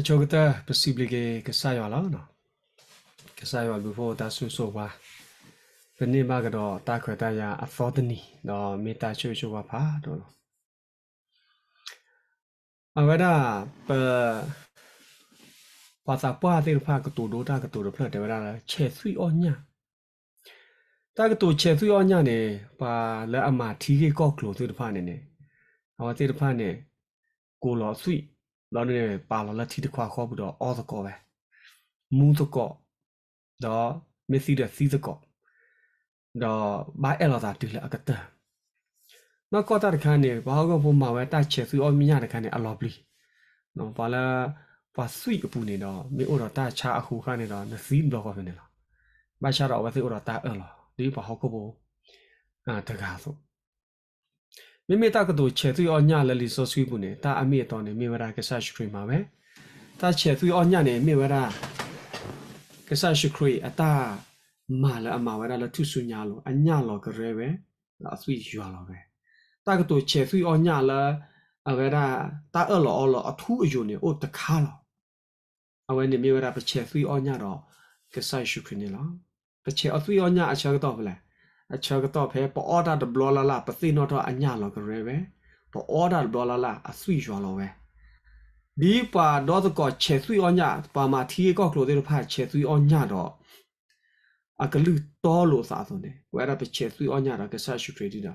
အချိုကတာ possible ကကစားရလားနော်ကစားရဘူးဖို့တဆူဆိုပါဘယ်နေ့မှကတော့တာခွေတရအဖော်ဒနီတော့မေတာချိုချိုပါပါတော့အဝဒပပါစာပွားတဲ့ဖာကတူဒိုတာကတူဒဖလက်တယ်ဗလားချေသွီအောညာတာကတူချေသွီအောညာနေပါလက်အမထီးကေကော့ကလိုသူတဖာနေနေဟောတဲ့တဖာနေကိုလောသွီလောနေပါလောလက်တီတခွာခေါ်ပြီးတော့အော်သကောပဲမူးသကောတော့မက်ဆီတဲ့စီးသကောတော့ဘိုင်အလောသာတူလအကတနော်ကောတာတခန်းနေဘာဟုတ်ကဘုံမှာပဲတိုက်ချေဆူအော်မြညာတခန်းနေအလောပလီနော်ဘာလာပါဆွိအပူနေတော့မေအိုတော့တာချာအခုခါနေတော့နစီဘလော့ကောနေလားဘာချာတော့ဝစီအိုတော့တာအလောဒီဘာဟုတ်ကဘုံအာတကားဆိုမိမိတကတို့ချေသူအညာလလီစောဆွေးဘူးနေတာအမေတော်နေမိဝရာကဆာရှိခရီမှာပဲတာချေသူအညာနေမိဝရာကဆာရှိခရီအတာမာလအမဝရာလထုဆုညာလောအညာလောကရဲပဲအဆွေးရွာလောပဲတကတို့ချေသူအညာလအဝရာတာအလောအလောအထူးအယူနေအိုတခါလောအဝဲနေမိဝရာပချေသူအညာတော့ကဆာရှိခရီနေလောပချေအသွေးအညာအချေကတော့ဗလားအချောကတော့ဖဲပေါ် order ဒဘလလာလာပသိနော်တော့အညလောကရဲပဲပေါ် order ဒဘလလာအဆွေရွာလောပဲဒီပါတော့ကောချေဆွေအညပါမာတီကောကလိုတဲ့ဖာချေဆွေအညတော့အကလူတော်လို့စာဆုံးတယ်ဝဲရပချေဆွေအညတော့ကဆာရှုထရီတာ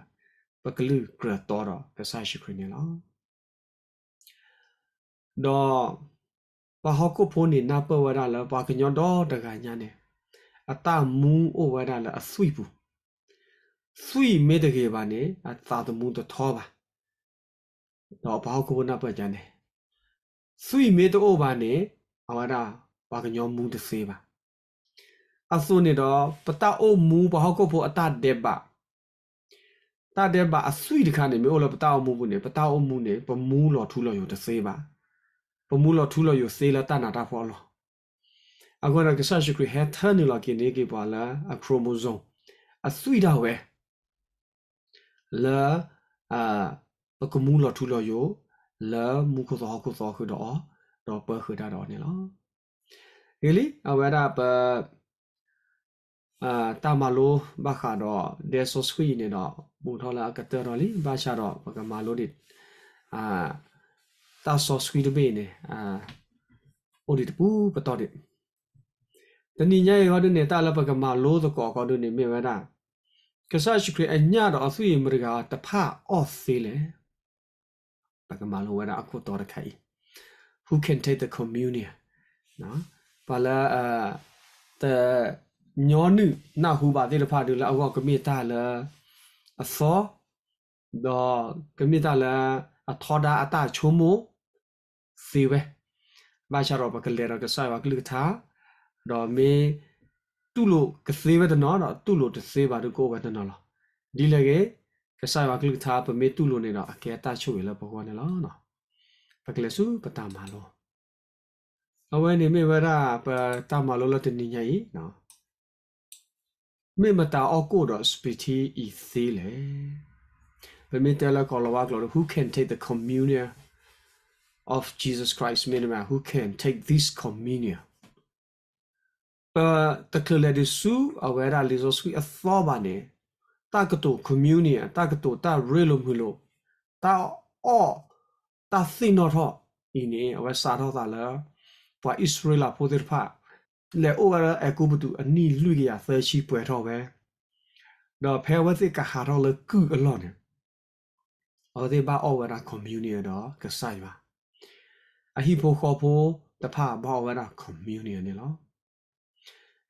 ပကလူကရတော်တော့ကဆာရှုခရီနေလောတော့ဘာဟကုဖိုးနေနာပဝရလာဘာကညောတော့တကညာနေအတမူးဩဝရလာအဆွေဘူး수이메드게바네아사도문도터바너바고보나빠자네수이메드오바네아마라바그녀문도세바아소네도빠따오무바하고보아따데바따데바아수이드카네메올라빠따오무부네빠따오무네버무로둘러요더세바버무로둘러요세라따나다폴로아고나그사시크리헤터니라기네게발라아크로모솜아수이다왜လာအာပကမူလထူလယောလာမူခသောခသောခတော့တော့ပခတာတော့နေလားဒီလီအဝရပအာတာမလိုဘခါတော့ဒေဆိုစခွီနေတော့ဘူထောလာကတတော်လီဘာရှာတော့ပကမာလိုဒီအာတာဆိုစခွီတဘေးနေအာအိုဒီတပူပတော်ဒီတနိညာရောတဲ့နေတာလပကမာလိုသကောကောတို့နေမြေဝဲတာကဆာရှိခရအညာတော့အဆွေမရကတဖအော့သေးလေပကမလိုဝရအခုတော်တခိုင် who can take the communion နော်ပါလာအာတညောနုနာဟူပါသေးတဖတူလာအောက်ကမိတာလာအစောတော့ကမိတာလာအထောဒါအတာချုံမစီဝဲဘာရှာတော့ပကလေရကဆာဝကလူသာတော့မေသူ့လိုကစေးပဲတနော်တော့သူ့လိုတစေးပါတကိုပဲတနော်လားဒီလည်းကေကဆိုင်ပါကလစ်သားပမေသူ့လိုနေတော့အကဲတချို့ရလဲဘောကနဲ့လားနော်ပကလစုပတမလောအဝဲနေမေဝရပတမလောလတနိညာဤနော်မေမတာအောက်ကိုတော့ spiti ဤသေးလေပမေတလကောလဝကလော who can take the communion of Jesus Christ minima who can take this communion တကလဒီစုအဝဲရာလီဇိုစုအသောပါနေတကတိုကွန်မြူနီတကတိုတရဲလိုမှုလို့တအော်တသိနော်ထော့ဤနေအဝဲစာထော့တာလဲပွာဣစရေလာပိုဒိဖာလေအိုဝါအကူပတူအနီလွိကရသဲရှိပွဲထော့ပဲတော့ဖဲဝသိကဟာတော့လကူအလော့နေအော်ဒီဘာအော်ဝရာကွန်မြူနီတော့ကဆိုင်ပါအဟိဖိုခေါ်ဖို့တဖဘောဝရာကွန်မြူနီနေလော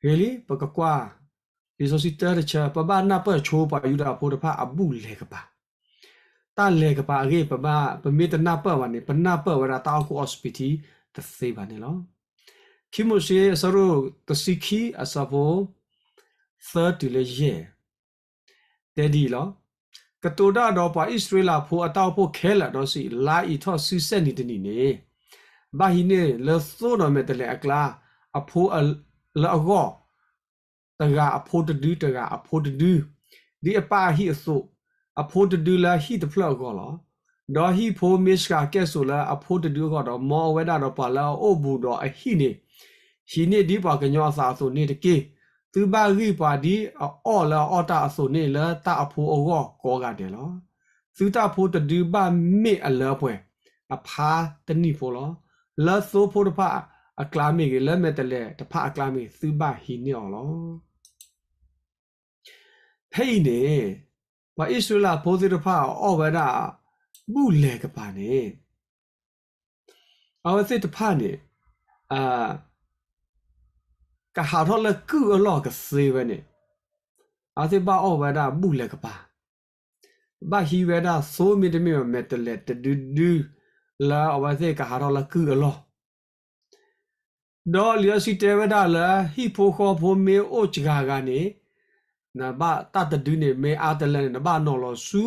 really ပကကွာ resources တချပပနာပချိုးပါယူတာဖို့တဖအပုလေကပါတန်လေကပါရေပပပမေတနာပဝနေပနာပဝရတာကို hospital တသိပါနေလောခိမိုရှေဆရုတစီခီအစဘော third လေရေတဲ့ဒီလောကတိုဒတော့ပါဣသရေလဖို့အတောက်ဖို့ခဲလာတော့စီလာဤထော့စီဆက်နေတနေနေဘာဟိနေလသို့တော်မဲ့တလေအကလာအဖိုးလောကောတကအဖို့တဒူးတကအဖို့တဒူးဒီအပါဟိအစုအဖို့တဒူးလာဟိတဖလောက်ကောလောဒေါ်ဟိဖိုမစ်ကာကဲဆိုလာအဖို့တဒူးကတော့မောဝဲတာတော့ပါလောအိုဘူတော့အဟိနေဟိနေဒီပါကညောစာဆိုနေတကေသူပါရိပါဒီအော်လာအော်တာအစုနေလာတာအဖို့အောကောကောကတယ်လောသုတဖို့တဒူးပါမေအလောပွဲအဖာတနိဖို့လောလောဆိုဖို့တဖာအကလာမီကလက်မဲ့တလဲတဖအကလာမီသုဘဟီနီအောင်လောဟိနေဘာဣစရလာဘောဇိတဖအော်ဝဒမှုလေကပါနေအဝစစ်တဖနေအာကဟာထောလကူအလောကစေဝနေအစစ်ပါအော်ဝဒမှုလေကပါဘာဟီဝဒဆိုမီတမီမက်တလက်တဒူဒူလာအဝစစ်ကဟာထောလကူအလောဒေါ်လျောစီတေဝဒါလာဟီဖိုခေါ်ဖိုမေအိုချဂါကနေနဘတတဒူးနေမေအာတလန်နဘနော်လောဆူ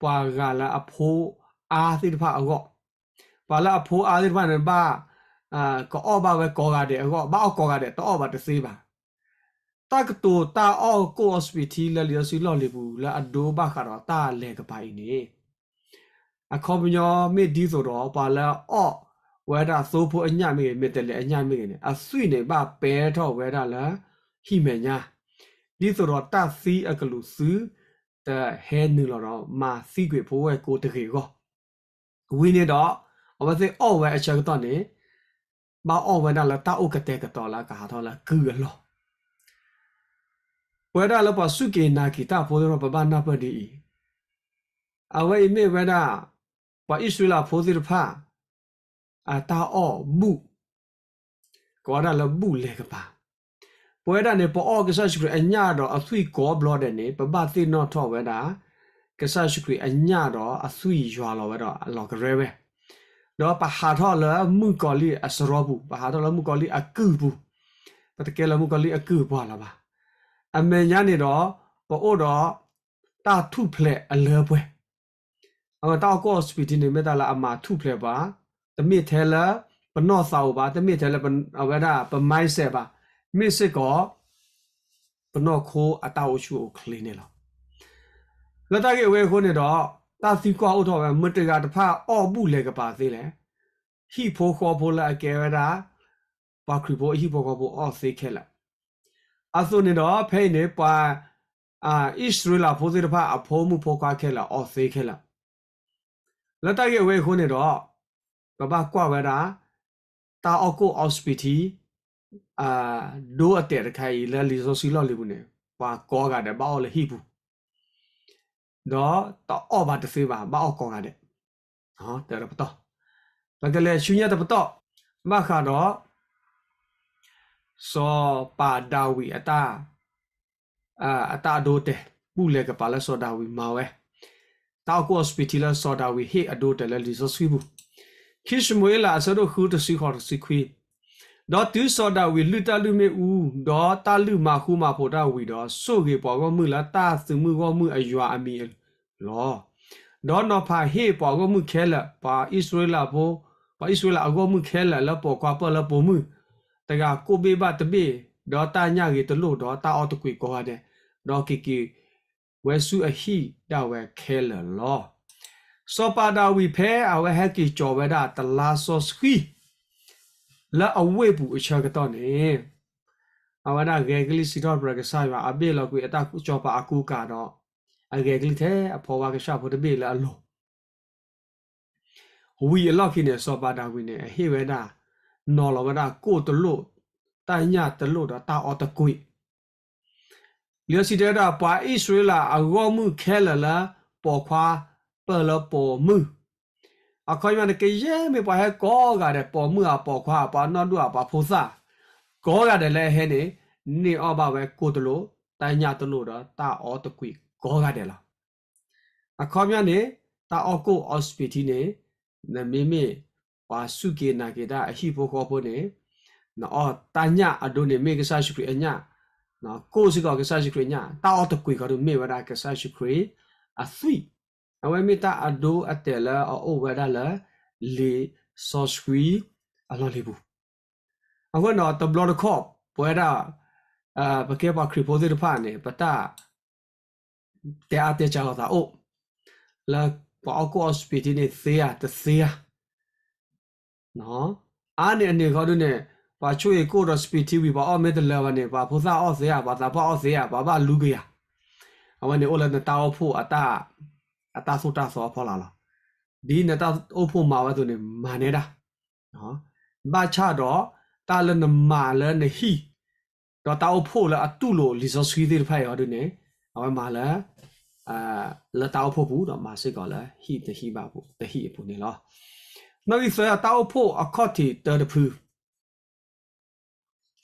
ပွာဂါလာအဖိုးအာသီတဖအကောပါလာအဖိုးအာသီတဖနဘအာကောဘဝဲကောကတဲ့အကောဘောက်ကောကတဲ့တော့ဘတစေးပါတကတူတာအောကိုစပီတီလလျောစီလော်လီဘူးလာအဒိုဘခါတော့တာလေကပိုင်နေအခေါ်မညောမေဒီဆိုတော့ပါလာအော့ဝဲတာဆိုဖို့အညမေမေတယ်လေအညမေနေအဆွိနေပါပဲထောဝဲတာလာဟိမေညာဒီဆိုတော့တစီအကလူစုတဟဲနူလောတော့မာစီကွေဖိုးဝဲကိုတခေကောဝင်းနေတော့အဝစေအော်ဝဲအချက်တော့နေမအော်ဝဲတာလာတအုတ်ကတဲ့ကတော်လာကာတော်လာကူလောဝဲတာလပစုကေနာကီတာဖိုးတော့ပပနာပဒီအဝဲမေဝဲတာပဣစုလာဖိုးစီဖာအာတာအော့ဘူကောရလဘူလေကပါပွဲတာနေပေါ်အော့ကဆာရှိခရအညာတော့အသွီကောဘလော့တဲ့နေပပသိနော့ထော့ဝဲတာကဆာရှိခရအညာတော့အသွီရွာလော်ဝဲတော့အလော်ကရဲပဲတော့ပဟာထော့လမှုကောလီအစရောဘူးပဟာထော့လမှုကောလီအကူဘူးပတကယ်လမှုကောလီအကူဘွာလာပါအမေညာနေတော့ပေါ်အော့တော့တာထုဖလက်အလဲပွဲအော်တောက်ကော့စပီဒီနေမေတ္တာလာအမာထုဖလက်ပါတမိထဲလပနော့စာဘာတမိထဲလအဝဒပမိုင်းဆက်ပါမိစစ်ကောပနော့ခိုးအတောက်ရှူကိုခလင်းနေလောလတကေဝဲခိုးနေတော့တာစီကွာဥတော်ပဲမတကတဖအော့ဘူးလေကပါသေးလဲဟိဖိုးခေါ်ဖိုးလာကေဝဒာပါခရီဖိုးဟိဖိုးခေါ်ဖိုးအော့စေခဲလာအဆုနေတော့ဖဲနေပါအာဣသရေလဖိုးစေတဖအဖိုးမှုဖိုးကွာခဲလာအော့စေခဲလာလတကေဝဲခိုးနေတော့ပပကွာဝရာတာအောက်ကိုအော့စပီတီအာဒိုအတဲတခိုင်လဲလီဆိုစီလော်လီဘူးနေပါကောကတဲ့ဘာအော်လေဟိဘူးတော့တော့အော်ပါတဖေးပါဘာအော်ကောကတဲ့ဟောတဲ့တော့ဘကလေရှင်ရတဲ့ပတော့မခါတော့စောပါဒဝီအတာအာအတာဒိုတဲ့ပူလေကပါလဲစောဒဝီမာဝဲတောက်ကော့စပီတီလာစောဒဝီဟိအဒိုတယ်လဲလီဆိုစီဘူးခိရှမွေလာဆတို့ခုတစီခေါ်စီခွေတော့သူစောဒဝီလူတလူမေဦးတော့တလူမခုမဖို့တော့ဝီတော့ဆို့ကေပေါ်ကမှုလားတာစုမှုကမှုအယွာအမီလောတော့တော့ဖာဟေပေါ်ကမှုခဲလာပါဣသရေလဘောပါဣသရေလအကောမှုခဲလာလပေါ်ကွာပေါ်လပေါ်မှုတကကိုဘေဘတပေတော့တာညကေတလို့တော့တာအော်တကွေကောရတဲ့တော့ကီကီဝဲစုအဟိတော့ဝဲခဲလာလောစောပါတာဝီဖဲအဝဟက်ကီကျော်ဝဒတလာစောစခီလာအဝေပူအချကတော့နေအဝဒဂေဂလီစီတော့ဘရကဆိုင်ပါအဘေလောက်ကိုအတကူကျော်ပါအကူကတော့အဂေဂလီတဲ့အဖော်ဝါကရှာဖို့တပေလာလောဝီအလောက်ခိနေစောပါတာဝီနေအဟေဝဒနော်လဝဒကိုတလို့တိုင်ညတလို့တော့တာအော်တကွိလျောစီတဲ့တာပွာဣစရလာအဂောမှုခဲလလာပေါ်ခွာပလပေါ်မှုအခွင့်အရေးကရဲမပါဟဲကောကတဲ့ပေါ်မှုအပေါ်ခွာပါနော်တို့အပါဖိုးစားကောကတဲ့လဲဟဲနေနေအဘပဲကိုတလို့တိုင်းညာတလို့တော့တာအောတကွိကောကတဲ့လားအခေါ်မြနေတာအောကို အော့စပီတီနေနမေမေပါစုကေနာကေတာအဟိဘောခောဖို့နေနော်တာညာအဒိုနေမေကစားရှိခရိအညာနော်ကိုစီကောကစားရှိခရိညာတာအောတကွိကတော့မေဝရာကစားရှိခရိအသွိအဝဲမီတာအဒိုအတဲလာအိုဝဒါလာလေဆော့စကွီအလော်လီဘူးအဝဲနော်တဘလော့ခေါပွဲတာအာဘကေပါခရီပိုစစ်တဖာနေပတာတဲအတဲချောတာအိုလာပေါကောစပီတီနေသေးရတသေးရနော်အာနေအနေခေါ်တို့နဲ့ပါချွေကိုတော့ speed tv ပါအော်မေတလာနဲ့ပါဖိုးစားအော့စေရပါသာပါအော့စေရပါပါလူကရအဝနေအိုလန်တာအဖို့အတာအတာဆိုတာဆိုဖောလာလာဒီနတာအိုဖို့မာဝဲဆိုနေမာနေတာနော်ဘာချတော့တာလနမာလနဟီတော့တာအိုဖို့လာအတူလိုလီဆိုဆွေးသေးဖိုင်ရတော့နေအဝမာလာအာလတာအိုဖို့ဘူးတော့မာစစ်ကောလာဟီတဟီပါဘူးတဟီအဖို့နေလားနောက်ပြီးဆိုရတာအိုဖို့အခော့တီတာဖူ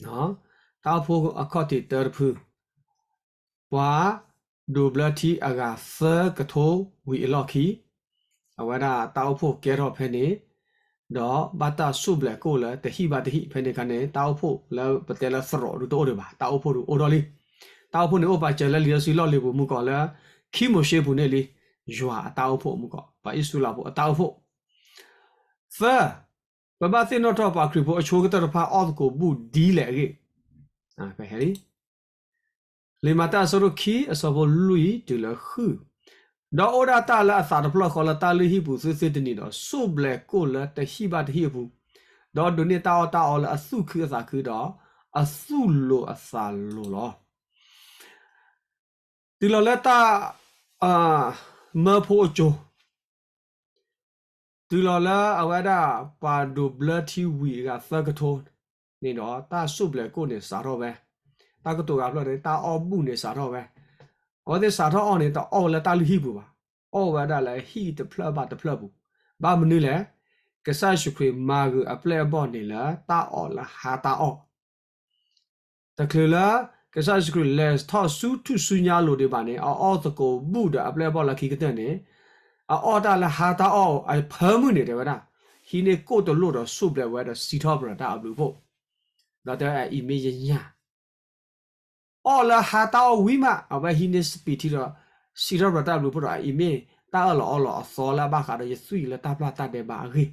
နော်တာအိုဖို့အခော့တီတာဖူဘွာဒူဘလတီအကသကထိုဝီလော်ခီအဝဒတောက်ဖို့ကဲတော့ဖဲနေတော့ဘာတာဆုဘလကိုလာတဟိဘာတဟိဖဲနေကနေတောက်ဖို့လောပတဲလဆရောဒူတိုရပါတောက်ဖို့ဒူအိုတော်လေးတောက်ဖို့နေဥပါကျလဲလီဆီလော်လေးဘူးမူကောလာခီမိုရှေဘူးနေလေးယွာအတောက်ဖို့မူကောဘာအစ်ဆူလာဖို့အတောက်ဖို့ဖာဘာဘာသိနော်တော့ပါခရီဖို့အချိုးကတရဖာအော့ကိုဘူးဒီလေကေအာဖဲဟဲရီလေမတာဆရခီအစဘလူီတူလခုဒေါ်အိုဒါတာလာသာဖလခေါ်လာတာလီဟီပူစစ်စစ်တနီတော့ဆုဘလက်ကိုလာတရှိပါတဟီဘူးဒေါ်ဒုန်တာတာအော်လာအစုခືအစာခືတော့အစုလိုအစာလိုလောဒီလလက်တာအာမဖို့ချိုဒီလလာအဝဒါပါဒိုဘလတီဝီကသကထောနေတော့တာဆုဘလက်ကိုနေစားတော့ပဲတာကတူကလွှတ်တယ်တာအောပုနေစာတော့ပဲကောသစာတော့အောင်းနေတော့အော်လာတာလူဟိဘူးပါ အော်ဝါဒါလဲဟီတဖလဘတဖလဘူးဘာမနည်းလဲကဆာရှုခွေမာဂူအပလက်ဘော့နေလားတာအော်လားဟာတာအော်တကယ်လားကဆာရှုခွေလက်သောဆူတူဆူညာလိုတွေပါနေအော်အော်သကိုဘူးတာအပလက်ဘော့လားခီကတဲ့နေအော်တာလားဟာတာအော်အဖမ်းမှုနေတယ်ဗျာဟီနေကိုတလို့တော့ဆုပလက်ဝဲတော့စီထောပရတာအဘလူဖို့ဒါတဲ့အီမေးရညာအော်လာဟာတာဝီမာအဝဟိနစ်ပီတီရစီရဘတာလူပရာအီမေတာအလောအလောအစောလာဘာခါရယဆွီလတာပလာတာဒေဘာဂီ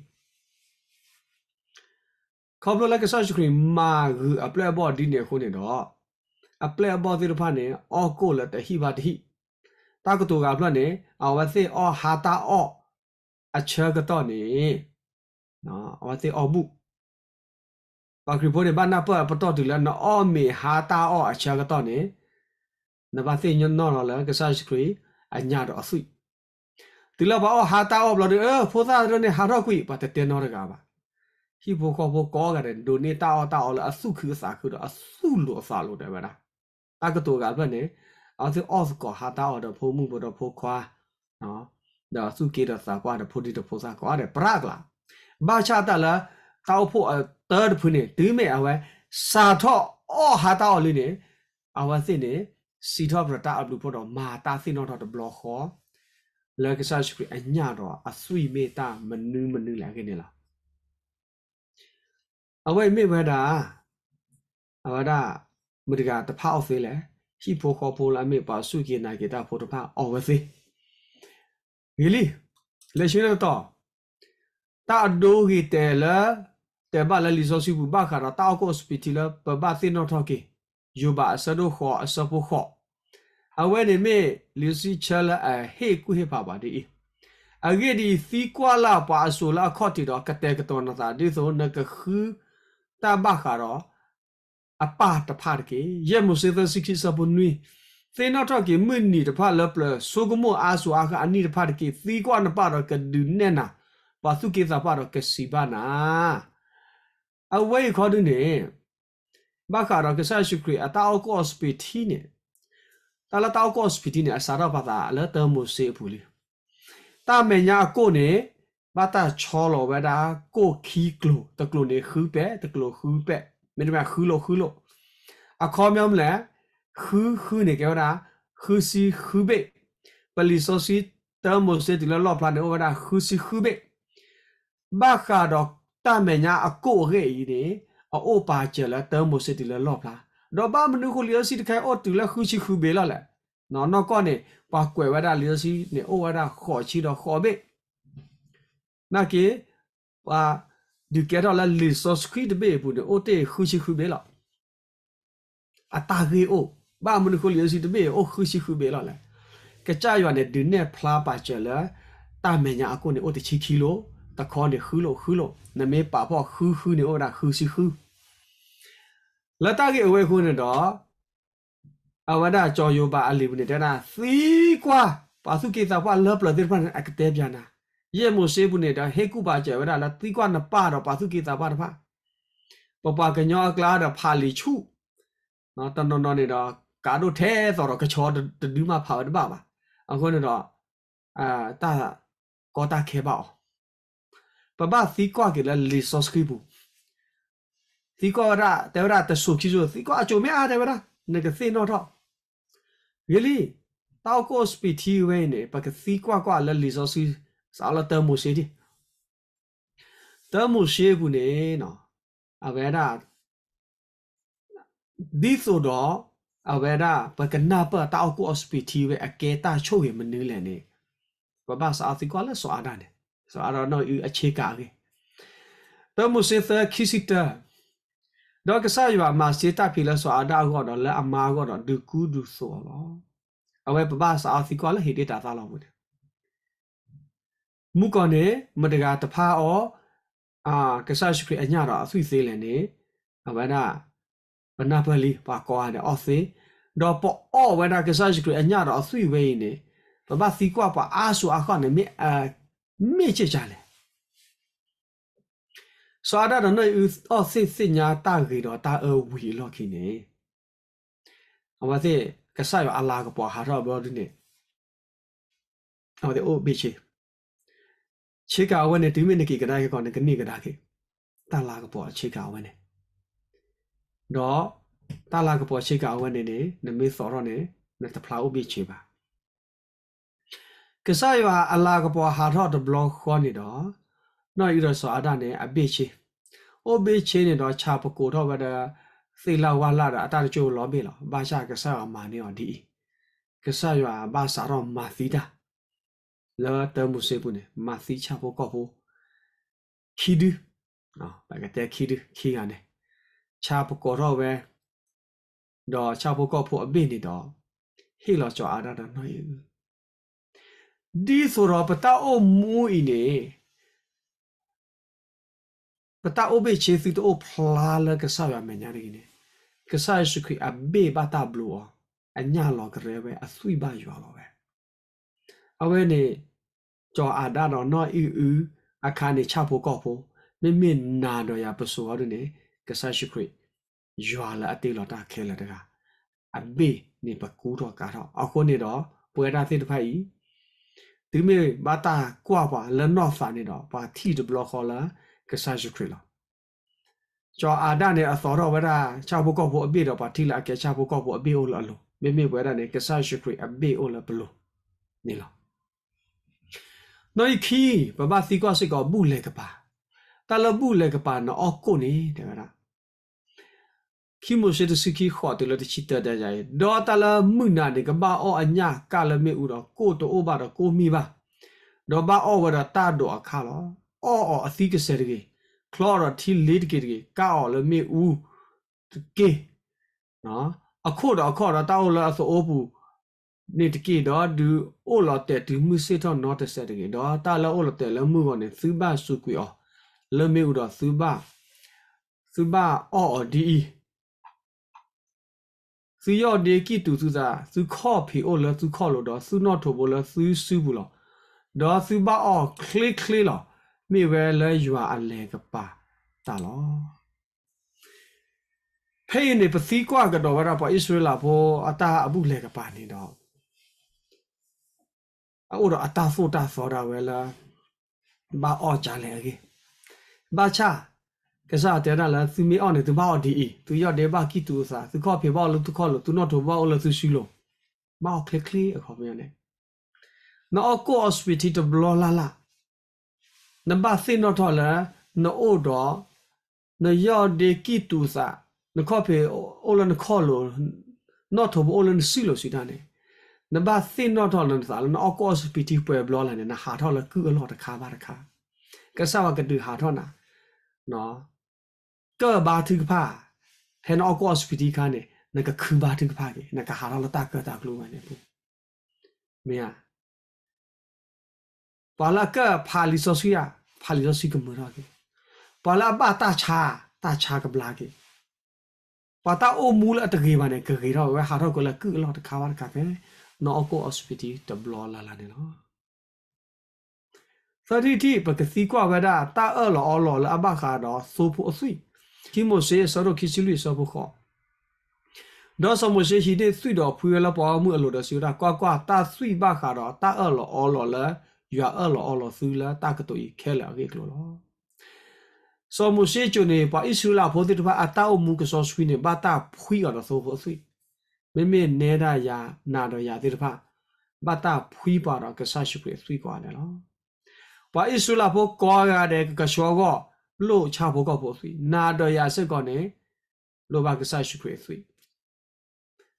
ခေါပလလကဆာရှိခရီမာဂူအပလက်ဘော့ဒီနေခုနေတော့အပလက်ဘော့ဒီရဖာနေအော်ကိုလတဟိဘာတဟိတာကတူကပလက်နေအဝသေအော်ဟာတာအော်အချေကတော့နေနော်အဝသေအော်ဘူးပါခရီဖိုးတွေဘာနာပေါ်ပတော်တူလာနော်အော်မေဟာတာအော်အချာကတော့နေနဘာသိညွန်းနော်လာကစားစခရီအညာတော့အဆွိတူလာဘာအော်ဟာတာအော်ဘလော်ဒီအဖိုးသားတို့နေဟာတော့ကွိပါတဲ့နော်ရကပါဟိဘောကောဘောကောကတဲ့ဒိုနေတာအော်တာအော်လာအဆုခူစာခူတော့အဆုလို့အစာလို့တယ်ဗလားအကတောကဘက်နေအော်ဒီအော့ကောဟာတာအော်တော့ဖိုးမှုဘောတော့ဖိုးခွာနော်ဒါစုကေတော့စာကွာတဲ့ဖိုးတိတော့ဖိုးစာကွာတဲ့ပရကလာဘာချတာလားတောက်ဖို့အတတ်ဖုန်နေဒီမေအဝဲစာထော့အော်ဟာတောက်လေးနေအဝစင်းနေစီထော့ပရတာအပလူဖို့တော့မာတာစင်းတော့တော့ဘလော့ခေါ်လက်ကစားရှိအညတော့အဆွေမေတာမနူးမနူးလာခဲ့နေလားအဝဲမေဝဲတာအဝဒမဒကတဖအောက်သေးလဲဟိဖိုခေါ်ဖိုလာမေပါစုကေနာကေတာဖိုတဖအော်ဝသေးရီလီလက်ရှိတော့တာဒိုဂီတဲလာแต่บ้านละลิซอสิบุบ้าคาราตาอโกสปิติละปะบ้าตินอทอกิยูบาสะโดขอสะปุขอအဝဲနေမေလီစီချလာအဟေကုဟေပါပါဒီအဂေဒီသီကွာလာပါဆိုလာခေါတီတော့ကတဲ့ကတော်နသာဒီဆိုနကခူတဘခါတော့အပါတဖာကေယေမုစေသစီခိစပုန်နီသေနတော့ကေမနီတဖာလပလဆုကမောအာဆူအခအနီတဖာကေသီကွာနပါတော့ကဒူနဲနာပါစုကေသာပါတော့ကစီဘာနာ away khodun de bakha ro kesa shukri atao kos piti ne tala tao kos piti ne asara pata ala tamu se puli ta menya ko ne bata cholo bada ko ki klo ta klo ne khu pe ta klo khu pe me ma khu lo khu lo a kho myam la khu khu ne ke ora khu si khu be pali so si tamu se ti lo lo plan ne ora khu si khu be bakha ro တာမညာအကိုရဲဤနေအိုပါချေလာတမ်မိုစစ်တီလောပလာတော့ဘာမနုကိုလျောစီတခိုင်အော်တူလာခူချီခူဘေလာလဲနော်နော်ကောနေပါကွယ်ဝဒါလျောစီနေအိုဝဒါခေါ်ချီတော့ခေါ်ဘေနာကေပါဒီကေတော့လာလီဆိုစခရစ်ဘေဘူးတိုတေခူချီခူဘေလာအတာဂေအိုဘာမနုကိုလျောစီတဘေအိုခူချီခူဘေလာလဲကကြရွာနေဒီနေဖလားပါချေလာတာမညာအကိုနေအိုတချီခီလို့ตะคอเดฮือโลฮือโลนะเมปาพอฮือฮือเนโอดาฮือซิฮือละตะเกอเวคุเนดออวดาจอยบาอลิบเนเดนาซีกว่าปาสุเกซาพอเลปลเดปันอักเตปยานาเยโมเซบุเนดาเฮกุบาเจวดาละตีกว่านะปาดอปาสุเกซาพอดพาปปากญอกลาดอพาลิชุเนาะตอนนๆเนดอကာတို့ထဲဆိုတော့ကချောတူးမဖာတပါပါအခုတော့အာတာကောတာခဲပါအောင်ပပသီကွာကလည်းလီဆော့စကီဘူးသီကွာရတေရတဆုချီဇိုသီကွာအချိုမဲအားတယ်ဗလားငါကသိနော်တော့ really တောက်ကိုစပီတီဝဲနေပကသီကွာကွာလည်းလီဆော့စကီစာလတမှုရှိတယ်တမှုရှိဘူးနေနော်အဝဲရဒီဆိုတော့အဝဲရပကနာပတောက်ကိုစပီတီဝဲအကဲတာချို့ရင်မနည်းလည်းနေပပစာသီကွာလည်းစွာတာတယ်ဆိုတော့တော့အခြေကာကြီးတော့မုစင်သခိစီတာတော့ကစားရွာမှာစေတာဖီလဲဆိုအတာကတော့လဲအမာကတော့ဒူကူဒူဆိုတော့အဝဲပပစာအစီကောလဲဟေဒေတာသားလောက်ဘူးမူကောနေမတကာတဖာအောအာကစားရှိခရအညတော့အဆွေသေးလည်းနေအဝဲနာဘနာပလီပါကောရတဲ့အစေတော့ပေါ်အော်ဝဲနာကစားရှိခရအညတော့အဆွေဝဲနေပပစီကွာပါအာဆိုအခါနေမြအမေ့ချကြလဲစွာဒရနဥအစိစညာတာဂေတော့တာအဝီလောခိနေအဝသိကဆိုင်အလာကပေါ်ဟာတော့ဘောဒီနေအဝသိအိုဘေချေချေကအဝနဲ့ဒီမင်းနကီကဒါကေကောနဲ့ကနိကဒါကေတာလာကပေါ်ချေကအဝနဲ့တော့တာလာကပေါ်ချေကအဝနဲ့နေနမေစောရနဲ့နတဖလာဥဘေချေပါကဆာယောအလာကပေါ်ဟာထော့တဘလောခေါ်နေတော့နော်ဤတော့ဆိုအတာနဲ့အပိချေအိုပိချေနေတော့ခြာပကိုတော့ဗဒသေလာဝါလာတာအတာချိုလောပြီလောဘာရှာကဆာယောမာနေော်ဒီကဆာယောဘာစာတော့မာသီတာလောတမှုစေပုန်မာသီခြာပကောဟိုခီဒူနော်ဘာကတဲ့ခီဒူခီကနေခြာပကောတော့ပဲတော့ခြာပကောဖို့အပိနေတော့ဟေလောကျော်အာတာတော့နော်ဒီဆိုတော့ပတအိုမူဤနေပတအိုဘေချေစီတိုဖလာလကဆာရမညာရီနေကဆာရှိခွေအဘေဘတာဘလောအညာလောကရဲပဲအသွိဘရွာလောပဲအဝဲနေကြော်အာဒါတော့နော်ဤဥအခါနေချဖို့ကောက်ဖို့မိမိနာတော်ရပစောတို့နေကဆာရှိခွေရွာလာအတေလောတာခဲလာတကအဘေနေပကူတော့ကတော့အခုနေတော့ပွဲတာသိတဖိုက်ဤဒီမေဘာတာကွာပါလနော့ဖာနေတော့ပါတီဒဘလခေါ်လာကဆာရှခရလာကျော်အာဒနဲ့အသောတော်ဝရချောက်ဘုကောဖို့အပြည့်တော့ပါတီလာကဲချောက်ဘုကောဖို့အပြည့်အိုလာလို့မေမေဝရနဲ့ကဆာရှခရအပြည့်အိုလာဘလို့နေလားနိုင်ခီဘဘစီကောစစ်ကောဘူးလေကပါတလဘူးလေကပါနော်အကုတ်နေတယ်ဗျာခိမိုရှိတစခိခေါ်တလတချစ်တဲ့ကြရဲ့ဒေါ်တလာမှုနာဒီကဘာအောအညာကလမေဥတော်ကိုတိုအိုပါတော့ကိုမီပါဒေါ်ဘာအောဝရတာဒေါ်အခါလောအောအောအသီးကစရကေကလော်ရတီလစ်ကေကေကောလမေဥကေနော်အခုတော့အခုတော့တောက်လာဆိုအိုဘူးနေတကေတော့ဒီအိုလာတဲ့ဒီမှုစစ်တော့ not စတဲ့ကေတော့တာလာအိုလာတဲ့လမှုကနေသုဘစုကွေအောလမေဥတော်သုဘသုဘအော်ဒီစုယော့ဒေကိတူစုစာစုခော့ဖီအိုလစုခော့လို့တော့စုနော့ထိုဘိုလစုစုဘူးလို့တော့စုပါအော်ခလစ်ခလီလို့မိဝဲလဲယွာအလဲကပါတာလို့ဖဲနေပစီကွာကတော့ဘာတော့ဣသရေလဘောအတာအမှုလဲကပါနေတော့အိုတော့အတာဆိုတာဆိုတာဝဲလားဘာအော်ကြလဲကေဘာချာကစားတဲ့ရလာစီမီအောင်နေသူဘာဒီအီသူရတဲ့ဘာကီတူစာသူခေါ်ဖေဘောလို့သူခေါ်လို့သူနော်တို့ဘောလို့သူရှိလို့မောက်ကလစ်ကလီအခေါ်မြန်နေနော်ကိုအော့စပီတီတဘလလာလာနဘာစင်နော်ထော်လာနော်အိုတော့နော်ရတဲ့ကီတူစာနခေါ်ဖေအိုလန်ခေါ်လို့နော်တို့ဘောအိုလန်စီလို့စီတန်းနေနဘာစင်နော်ထော်လန်စာနော်ကိုအော့စပီတီပွဲဘလလာနေနဟာထော်လကူအလော်တခါပါတခါကစားဝကတူဟာထော်နာနော်ကဘာသူကဖာဟန်အောကောစပီတီခါနေနကခုဘာသူကဖာကေနကဟာရလတာကတာကလူမနေဘူးမင်းอ่ะပါလာကဖာလီဆိုစီယာဖာလီဆိုစီကမရာကေပါလာဘာတာချာတာချာကဘလာကေပါတာအိုမူလအတကေပါနေကေကေတော့ဝဲဟာတော့ကလကုလောတခါဝါကကေနော်အကောအစပီတီတဘလလာလာနေနော်သတိတိပကစီကွာဝဒတာအော်လောအော်လောအဘခါတော့စိုးဖို့အဆွေ Kimose saro kisili sabo kho. Da samo se hide sui do phuye la pa mu lo da siu da kwa kwa ta sui ba kha do ta a lo o lo la ya a lo o lo su la ta ka to i khe la ge lo lo. So mo se chu ne pa isu la pho ti ba ata o mu ka so sui ne ba ta phui ga do so ho sui. Me me ne da ya na do ya ti ba ba ta phui ba do ka sa shu pe sui kwa ne lo. Pa isu la pho ko ga de ka shwa go lo cha bo ko bo sui na do ya se ko ne lo ba ka sa shi kwe sui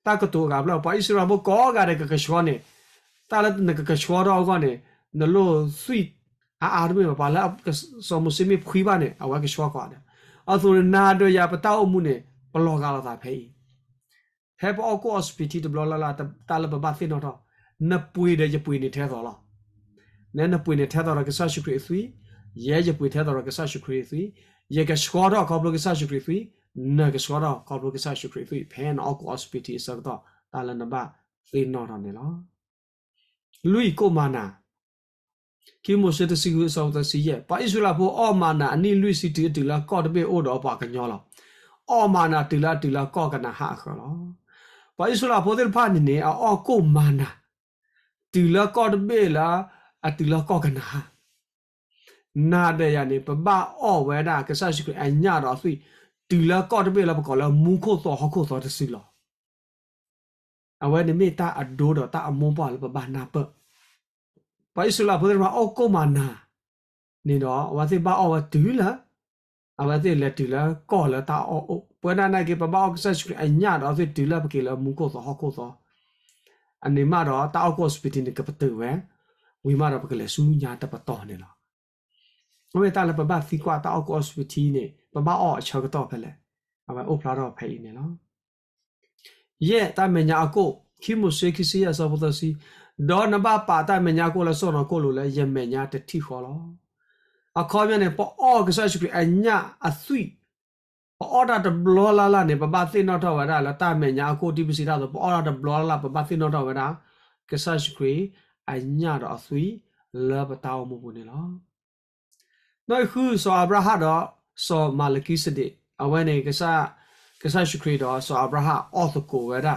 ta ka to ga bla pa isra bo ko ga de ka ka shwa ne ta la ne ka ka shwa do ko ne ne lo sui a a de ba la so mo se mi phui ba ne a wa ka shwa ko ne a so na do ya pa ta o mu ne ba lo ga la ta phe yi he bo ko hospital de bla la la ta la ba ba se no to na pui de je pui ni the so la ne na pui ne the to ra ka sa shi kwe sui yeje pwithe daro ke sa shukri fi ye ke shkora ka blo ke sa shukri fi na ke shkora ka blo ke sa shukri fi pen ok hospital sar da tala na ba fi no ra ne la lui ko mana ki mo se te si gu sa ta si ye pa isula bo o mana ani lui si ti ti la ko de be o do pa ka nyo la o mana ti la ti la ko ka na ha kha la pa isula bo de pa ni ne a o ko mana ti la ko de be la a ti la ko ka na ha နာဒယာနေပပအောဝဲဒါကဆာရှိကအညာတော်ဖိတူလာကော့တပေလာပကောလာမူခိုသောဟခိုသောတစီလောအဝဲနေမေတာအဒိုတော်တာအမွန်ပါလပပနာပပိုင်ဆူလာဖဒရမအောက်ကိုမနာနေတော့ဝါသိပါအောဝတူလာအဝသိလက်တူလာကော့လာတာအောပွဲနာနိုင်ကပပအောက်ကဆာရှိကအညာတော်ဖိတူလာပကေလာမူခိုသောဟခိုသောအနေမတော့တာအောက်ကိုစပီတင်ကပတူဝဲဝီမာတော့ပကလေဆူညာတပတော်နေလောဝေတာလပပစီကွာတာအောက်ကောစူတီနေပပအော့အချောကတော့ဖလဲအမအိုဖလာတော့ဖဲနေနော်ယေတာမညာအကိုခိမုစေခိစီယဆဘတစီဒေါ်နဘပါတာမညာကိုလဆောနကိုလိုလဲယေမညာတတိခေါ်လော အခေါ်မြန်နေပေါ်အော့ကဆရှိပြီအညာအသွီပေါ်ဒါတဘလောလာလာနေပပသိနောတော့ဝရလာတာမညာအကိုတိပစီတာဆိုပေါ်ဒါတဘလောလာလာပပသိနောတော့ဝရကဆရှိပြီအညာတော့အသွီလဘတောင်းမှုဘူးနေလော noi hu so abraha do so malakisede awene kasa kasa shukri do so abraha otho ko weda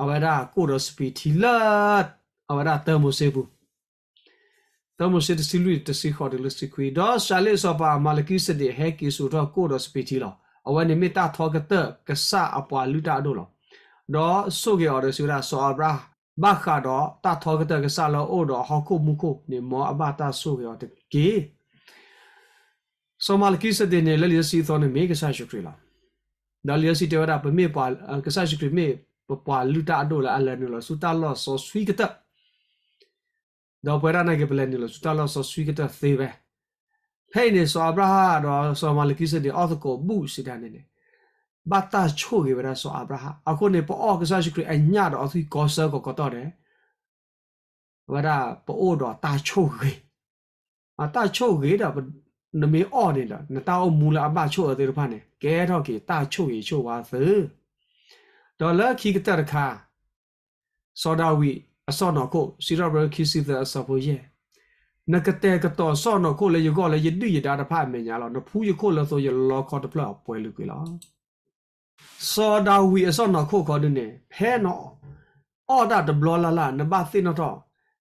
awada ko do spi thilat awada tamo sebu tamo se de silu de si kho de listi kui do sale so pa malakisede he ki su do ko do spi thilo awene meta thogata kasa apwa luta do lo တော့ဆုတ်ကြော်တယ်ဆိုတာဆောဘရာဘခါတော့တာထောကတကဆာလောအိုတော့ဟောခုမူခုနေမောအဘတာဆုရောတကေဆိုမာလကိစတဲ့နေလလျစီသောနေမေကဆာရှုခရီလာဒါလျစီတေဝရာပမေပါကဆာရှုခရီမေပပလူတာအဒိုလာအလန်လောစုတာလောဆောဆွီကတတော့ပရနာကေပလန်လောစုတာလောဆောဆွီကတသေးပဲဖိနေဆိုအဗရာဟာတော့ဆိုမာလကိစတဲ့အော်သကိုဘူးစီတန်နေနေဘာတာချိုကေဗရာဆိုအာဗရာဟာအခုနေပေါ်အော့ကစားရှိခရအညတော့အသီကောဆာကိုကတော့တယ်ဝရာပို့တော့တာချိုကေအတာချိုကေတာနမေအော့နေလားနတာအမူလာအပချိုအသေးတဖာနေကဲတော့ကေတာချိုရေချိုပါသေဒေါ်လာခိကတရခါစောဒဝီအစောနော်ကိုစီရဘရခိစီသအစဖို့ရဲ့နကတဲ့ကတော့စောနော်ကိုလေရကောလေရတိရတာတဖာမင်ညာလောနဖူးရခိုလောဆိုရလောခေါ်တဖလာပွဲလူကေလား so da wi so no ko ko ne phe no o da de blo la la na ba thi no to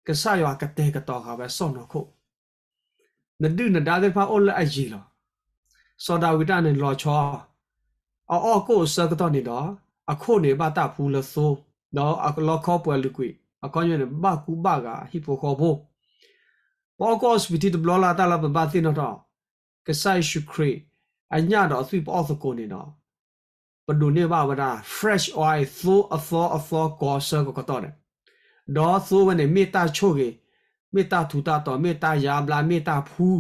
ka sa yo ka te ka to ka ba so no ko na du na da de pha o la a ji lo so da wi ta ne lo cho o o ko so ka to ne do a kho ne ba ta phu lo so no a lo kho pwe lu kwi a ko ne ba ku ba ga hi po kho bo po ko s bi ti de blo la ta la ba thi no to ka sa shu kre a nya do thwi po so ko ne no ပဒုန်ဘာဝဒ fresh oil through a for a for cause ကိုကတော့တယ်တော့ through ဝင်မေတ္တာချို့ကေမေတ္တာထူတာတော့မေတ္တာယာဘလာမေတ္တာဖူး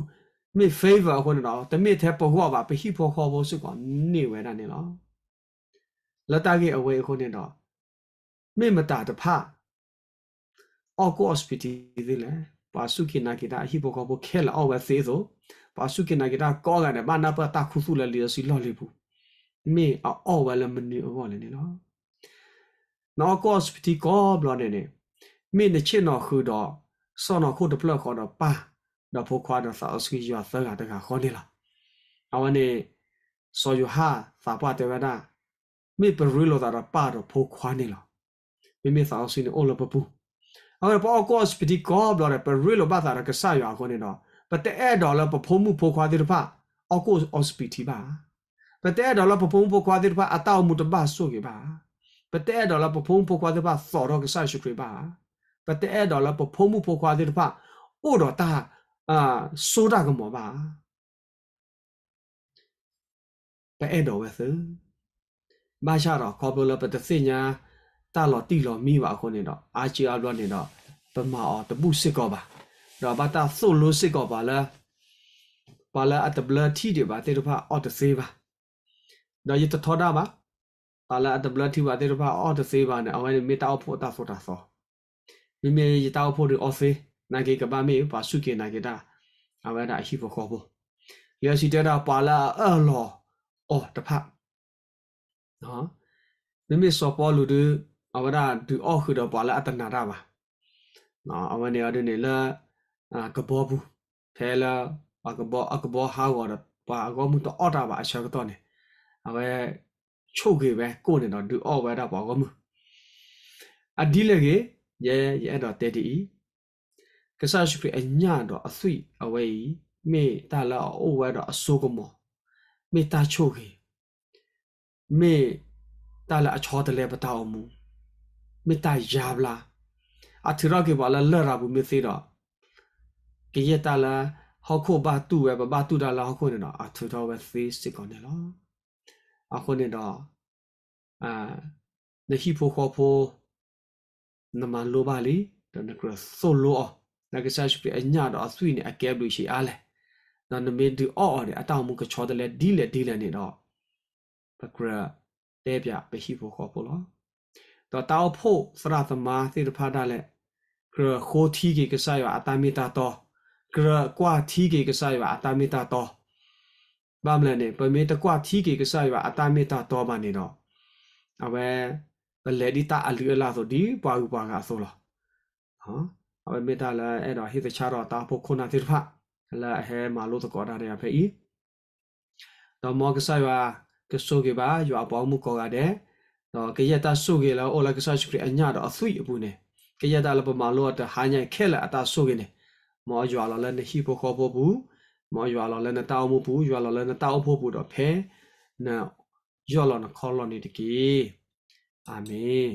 မေ favor ကိုတော့တမေတဲ့ပဟောပါပဟိဖို့ခေါ်ဖို့စုကနေဝဲတာနေလောလတကေအဝေခုနေတော့မေမတာတဖအောက်ကို hospital ဒီလေပါစုကိနာကိတာဟိဖို့ခေါ်ဖို့ခဲလာအောက်ပဲသေးဆိုပါစုကိနာကိတာကောကနေဘာနာပတာခုစုလေလီစီလော်လီဘူးမေအော်ဝဲလမနီအော်လေနေလောနော်ကော့စပတီကောဘလောနေနေမေနေချေနော်ခုတော့စောနော်ခုတပလခေါ်တော့ပါတော့ဖိုခွာတော့သာအစကြီးရသကတကခေါ်နေလားအဝနေစောယဟာသာပတေဝနာမေပရီလောတာပါတော့ဖိုခွာနေလားမေမေသာအစင်းအော်လပပူအော်ပေါ်ကော့စပတီကောဘလောနေပရီလောဘာသာကဆာရွာခေါ်နေတော့ပတဲ့အဲ့တော်လပဖုံးမှုဖိုခွာတဲ့တဖအကော့စပတီပါပတဲ့ဒေါ်လာပပုံးပေါ်ကွာတဲ့ပါအတောက်မှုတပါဆိုကေပါပတဲ့ဒေါ်လာပပုံးပေါ်ကွာတဲ့ပါသော်တော့ကစားရှိကေပါပတဲ့ဒေါ်လာပပုံးမှုပေါ်ကွာတဲ့ပါအိုတော့တာအာဆိုတာကမောပါပဲ့တော့ဝဲစမရှာတော့ခေါ်ပလပတစညာတာလော်တီလော်မိပါခုနေတော့အာချီအလွတ်နေတော့ပမာအော်တပုစစ်ကောပါတော့ဘာတာဆိုလို့စစ်ကောပါလားပါလာအတဘလတီဒီပါတေတဖာအော်တစေးပါဒါရတထောတာပါအလာဒဘလတိဝဒေရပါအော်တစေးပါနဲ့အဝဲမေတောက်ဖို့တာဆိုတာဆိုမိမေရတောက်ဖို့ဒီအော်ဖေးနာကေကပါမေပါစုကေနာကေတာအဝဲတာအရှိဖို့ခေါ်ဖို့ရရှိတဲ့တာပါလာအော်လောအော်တဖနော်မိမေစောပေါ်လူဒီအဝဲတာဒီအော်ခုတော့ပါလာအတနာတာပါနော်အဝဲနေရတဲ့နေလာကဘောဘူးဖဲလာအကဘောအကဘောဟာဝါတော့ပါအကောမှုတော့အော်တာပါအချက်တော့နေအဝဲချို့ကေပဲကိုနေတော့ဒူအော့ဝဲတာပေါ့ကောမူအဒီလေကေရဲရဲတော့တဲတီကဆာရှိခရအညာတော့အသွိအဝဲမေတာလာအိုဝဲတော့အစိုးကမော မေတာချို့ကေမေတာလာအချောတလဲပတောင်းမူမေတာယာဗလာ အထရကေပါလာလရဘူးမေသေးတော့ကေရတာလာဟောခိုဘာတူဝဲဘာတူတာလာဟောခိုနေတော့အထရတော့ဝဲသေးစစ်ကောနေလားအခုနေတော့အာနဟိဖိုခေါဖိုနမလိုပါလီတော့နကရဆိုလိုအောနကစားရှိပြအညာတော့အဆွေနဲ့အကဲလို့ရှိအားလဲနော်နမေဒီအော်အော်တဲ့အတောင်မူကချောတယ်လေဒီလေဒီလေနေတော့ပကရတဲပြပဟိဖိုခေါဖိုလောတော့တောက်ဖို့စရသမာသေတဖာတာလဲကရခိုတီကေကစားရအတာမီတာတော့ကရကွာတီကေကစားရအတာမီတာတော့ဘမလန်နေပမေတကွာသီကေကဆာရအတာမေတာတော်ပါနေတော့အဝဲပလေဒီတာအလူအလာဆိုဒီပွားပွားကဆိုလားဟောအဝဲမေတာလာအဲ့တော့ဟိတချတော့တာဖို့ခုနာတိဖာလာဟဲမာလို့တကောတာရဖဲဤတော့မောကဆာရကဆိုကေပါရွာပေါမှုကောကတဲ့တော့ကရတာဆုကေလောအိုလာကဆာရှိခရအညာတော့အသွိအပူနေကရတာလပမာလို့တဟာညိုင်ခဲလာအတာဆုကေနေမောရွာလာလည်းနေဟိဖို့ခေါ်ဖို့ဘူးမောရွာလောလဲနတောင်းမှုဘူးရွာလောလဲနတောင်းဖို့ဘူးတော့ဖဲနာရွာလောနခေါလောနေတကီအာမင်